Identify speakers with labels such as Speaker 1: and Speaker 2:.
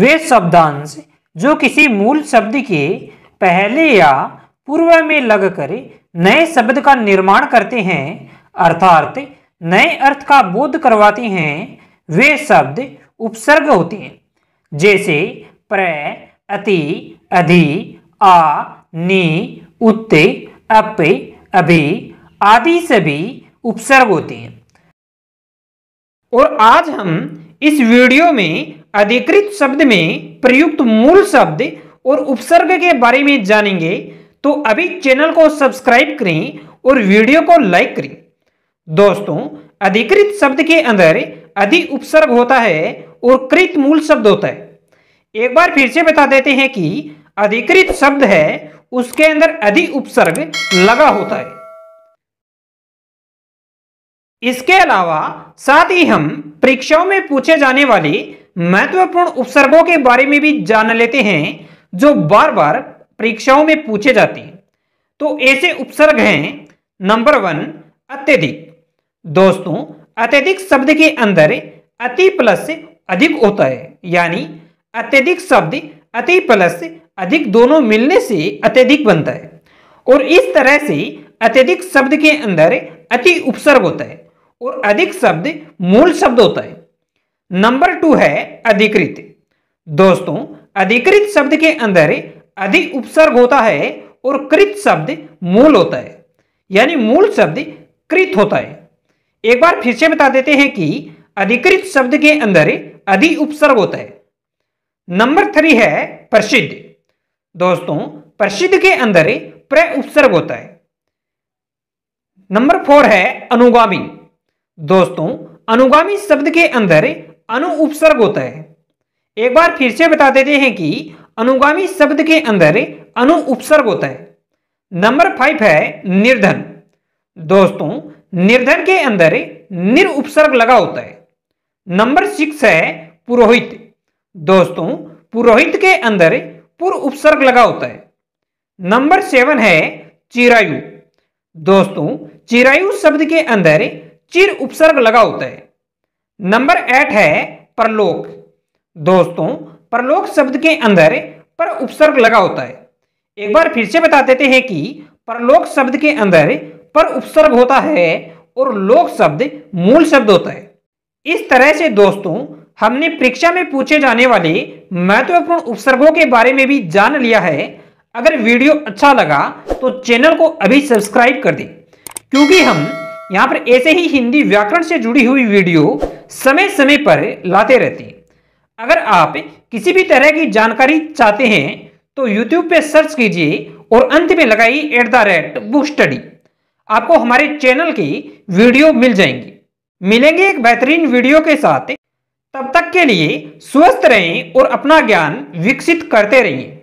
Speaker 1: वे शब्दांश जो किसी मूल शब्द के पहले या पूर्व में लगकर नए शब्द का निर्माण करते हैं अर्थात नए अर्थ का बोध करवाते हैं वे शब्द उपसर्ग होते हैं जैसे प्र अति अधि आ नी उत्ते अप अभी आदि सभी उपसर्ग होते हैं और आज हम इस वीडियो में अधिकृत शब्द में प्रयुक्त मूल शब्द और उपसर्ग के बारे में जानेंगे तो अभी चैनल को सब्सक्राइब करें और वीडियो को लाइक करें दोस्तों अधिकृत शब्द के अंदर अधि उपसर्ग होता है और कृत मूल शब्द होता है एक बार फिर से बता देते हैं कि अधिकृत शब्द है उसके अंदर अधि उपसर्ग लगा होता है इसके अलावा साथ ही हम परीक्षाओं में पूछे जाने वाले महत्वपूर्ण उपसर्गों के बारे में भी जान लेते हैं जो बार बार परीक्षाओं में पूछे जाते हैं तो ऐसे उपसर्ग हैं नंबर वन अत्यधिक दोस्तों अत्यधिक शब्द के अंदर अति प्लस से अधिक होता है यानी अत्यधिक शब्द अति प्लस से अधिक दोनों मिलने से अत्यधिक बनता है और इस तरह से अत्यधिक शब्द के अंदर अति उपसर्ग होता है और अधिक शब्द मूल शब्द होता है नंबर टू है अधिकृत दोस्तों अधिकृत शब्द के अंदर अधि उपसर्ग होता है और कृत शब्द मूल होता है यानी मूल शब्द कृत होता है एक बार फिर से बता देते हैं कि अधिकृत शब्द के अंदर अधि उपसर्ग होता है नंबर थ्री है प्रसिद्ध दोस्तों प्रसिद्ध के अंदर प्र उपसर्ग होता है नंबर फोर है अनुगामी दोस्तों अनुगामी शब्द के अंदर अनु उपसर्ग होता है एक बार फिर से बता देते हैं कि अनुगामी शब्द के अंदर अनु उपसर्ग होता है नंबर फाइव है निर्धन दोस्तों निर्धन के अंदर निर उपसर्ग लगा होता है नंबर सिक्स है पुरोहित दोस्तों पुरोहित के अंदर पुर उपसर्ग लगा होता है नंबर सेवन है चिरायु दोस्तों चिरायु शब्द के अंदर चिर उपसर्ग लगा होता है नंबर एट है परलोक दोस्तों परलोक शब्द के अंदर पर उपसर्ग लगा होता है एक बार फिर से बता देते हैं कि परलोक शब्द के अंदर पर उपसर्ग होता है और लोक शब्द मूल शब्द होता है इस तरह से दोस्तों हमने परीक्षा में पूछे जाने वाले महत्वपूर्ण उपसर्गों के बारे में भी जान लिया है अगर वीडियो अच्छा लगा तो चैनल को अभी सब्सक्राइब कर दें क्योंकि हम यहाँ पर ऐसे ही हिंदी व्याकरण से जुड़ी हुई वीडियो समय समय पर लाते रहते हैं अगर आप किसी भी तरह की जानकारी चाहते हैं तो YouTube पे सर्च कीजिए और अंत में लगाइए at the rate book study आपको हमारे चैनल की वीडियो मिल जाएंगी मिलेंगे एक बेहतरीन वीडियो के साथ तब तक के लिए स्वस्थ रहें और अपना ज्ञान विकसित करते रहिए